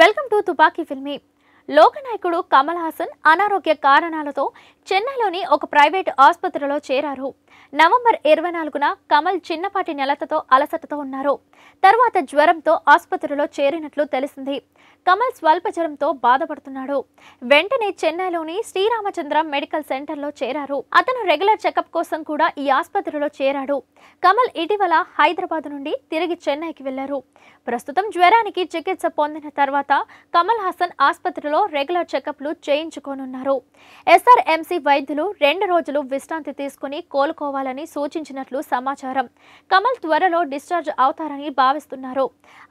welcome to తుపాకీ ఫిల్మీ లోకనాయకుడు కమల్ హాసన్ అనారోగ్య కారణాలతో చెన్నైలోని ఒక ప్రైవేట్ ఆసుపత్రిలో చేరారు నవంబర్ ఇరవై నాలుగున కమల్ చిన్నపాటి నెలతతో అలసటతో ఉన్నారు తర్వాత జ్వరంతో ఆసుపత్రిలో చేరినట్లు తెలిసింది కమల్ స్వల్ప జ్వరంతో బాధపడుతున్నాడు వెంటనే చెన్నైలోని శ్రీరామచంద్ర మెడికల్ సెంటర్లో చేరారు అతను రెగ్యులర్ చెకప్ కోసం కూడా ఈ ఆసుపత్రిలో చేరాడు కమల్ ఇటీవల హైదరాబాద్ నుండి తిరిగి చెన్నైకి వెళ్లారు ప్రస్తుతం జ్వరానికి చికిత్స పొందిన తర్వాత కమల్ హాసన్ ఆసుపత్రిలో రెగ్యులర్ చెకప్లు చేయించుకోనున్నారు ఎస్ఆర్ఎంసీ వైద్యులు రెండు రోజులు విశ్రాంతి తీసుకుని కోలుకో తీసుకోవాలని సూచించినట్లు సమాచారం కమల్ త్వరలో డిశ్చార్జ్ అవుతారని భావిస్తున్నారు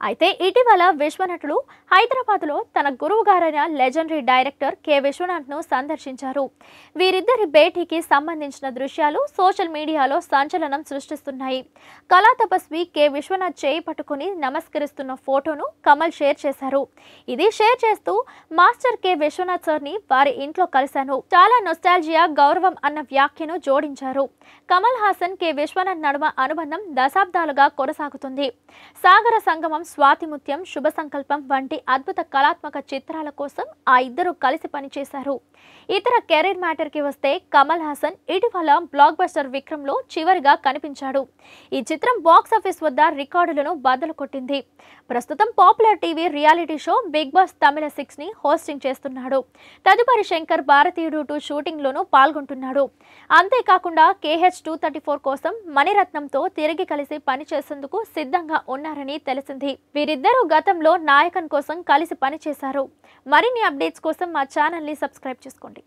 అయితే ఇటీవల విశ్వనటుడు హైదరాబాద్లో తన గురువుగారైన లెజెండరీ డైరెక్టర్ కె విశ్వనాథ్ ను సందర్శించారు వీరిద్దరి భేటీకి సంబంధించిన దృశ్యాలు సోషల్ మీడియాలో సంచలనం సృష్టిస్తున్నాయి కళా తపస్వి కె విశ్వనాథ్ చేయి పట్టుకుని నమస్కరిస్తున్న ఫోటోను కమల్ షేర్ చేశారు ఇది షేర్ చేస్తూ మాస్టర్ కె విశ్వనాథ్ సార్ని వారి ఇంట్లో కలిశాను చాలా నొస్టాల్జియా గౌరవం అన్న వ్యాఖ్యను జోడించారు కమల్ హాసన్ కె విశ్వనాథ్ నడుమ అనుబంధం దశాబ్దాలుగా కొనసాగుతుంది సాగర సంగమం స్వాతిముత్యం శుభ సంకల్పం వంటి అద్భుత కళాత్మక చిత్రాల కోసం ఆ ఇద్దరు కలిసి పనిచేశారు ఇతర కెరీర్ మ్యాటర్కి వస్తే కమల్ హాసన్ ఇటీవల బ్లాక్ బస్టర్ విక్రమ్లో చివరిగా కనిపించాడు ఈ చిత్రం బాక్సాఫీస్ వద్ద రికార్డులను బద్దలు కొట్టింది ప్రస్తుతం popular TV reality show Bigg Boss Tamil six ని హోస్టింగ్ చేస్తున్నాడు తదుపరి శంకర్ భారతీయుడు టూ షూటింగ్లోనూ పాల్గొంటున్నాడు అంతేకాకుండా KH H two thirty four కోసం మణిరత్నంతో తిరిగి కలిసి పనిచేసేందుకు సిద్ధంగా ఉన్నారని తెలిసింది వీరిద్దరూ గతంలో నాయకన్ కోసం కలిసి పనిచేశారు మరిన్ని అప్డేట్స్ కోసం మా ఛానల్ని సబ్స్క్రైబ్ చేసుకోండి